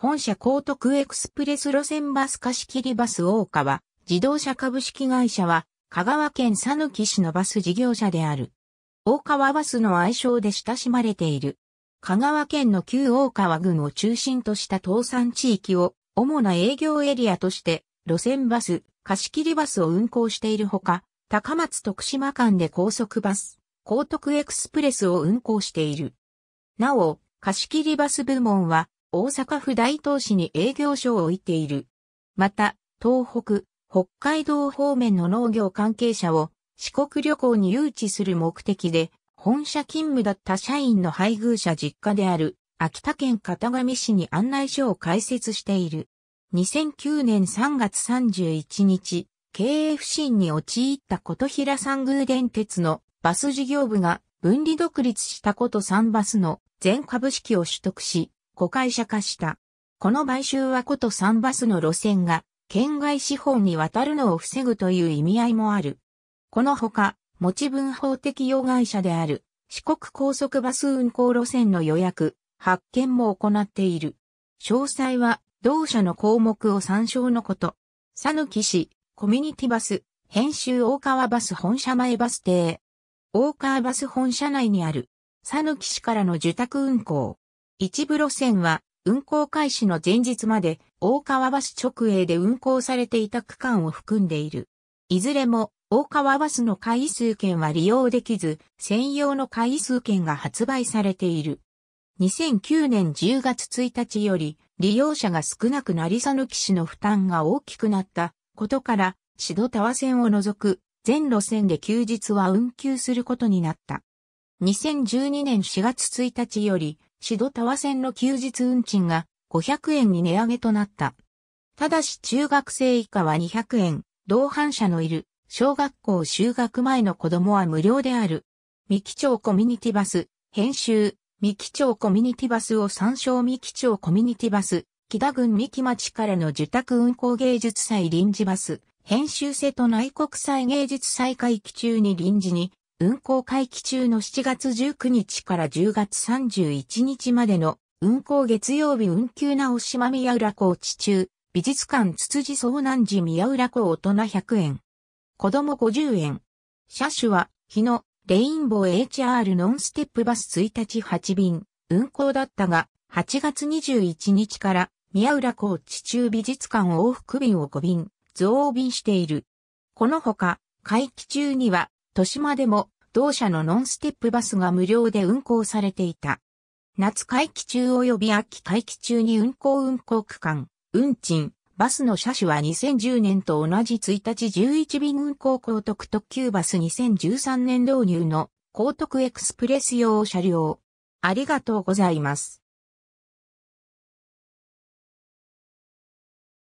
本社高徳エクスプレス路線バス貸し切りバス大川、自動車株式会社は、香川県佐抜市のバス事業者である。大川バスの愛称で親しまれている。香川県の旧大川郡を中心とした倒産地域を主な営業エリアとして路線バス、貸切バスを運行しているほか、高松徳島間で高速バス、高徳エクスプレスを運行している。なお、貸切バス部門は大阪府大東市に営業所を置いている。また、東北、北海道方面の農業関係者を四国旅行に誘致する目的で、本社勤務だった社員の配偶者実家である秋田県片上市に案内所を開設している。2009年3月31日、経営不振に陥った琴平三宮電鉄のバス事業部が分離独立したこと3バスの全株式を取得し、子会社化した。この買収はこと3バスの路線が県外資本に渡るのを防ぐという意味合いもある。このほか、持ち分法適用会社である四国高速バス運行路線の予約、発見も行っている。詳細は同社の項目を参照のこと。佐野木市、コミュニティバス、編集大川バス本社前バス停。大川バス本社内にある、佐野木市からの受託運行。一部路線は運行開始の前日まで大川バス直営で運行されていた区間を含んでいる。いずれも大川バスの回数券は利用できず、専用の回数券が発売されている。2009年10月1日より利用者が少なくなりさぬき市の負担が大きくなったことから、市戸田和線を除く全路線で休日は運休することになった。2012年4月1日よりシドタワ線の休日運賃が500円に値上げとなった。ただし中学生以下は200円、同伴者のいる小学校就学前の子供は無料である。三木町コミュニティバス、編集、三木町コミュニティバスを参照三木町コミュニティバス、木田郡三木町からの受託運行芸術祭臨時バス、編集瀬戸内国際芸術祭会期中に臨時に運行会期中の7月19日から10月31日までの運行月曜日運休直島宮浦港地中、美術館つつじ遭難時宮浦港大人100円。子供50円。車種は、日野、レインボー HR ノンステップバス1日8便、運行だったが、8月21日から、宮浦港地中美術館往復便を5便、増便している。このほか、会期中には、豊島でも同社のノンステップバスが無料で運行されていた。夏会期中及び秋会期中に運行運行区間、運賃、バスの車種は2010年と同じ1日11便運行高徳特急バス2013年導入の高徳エクスプレス用車両。ありがとうございます。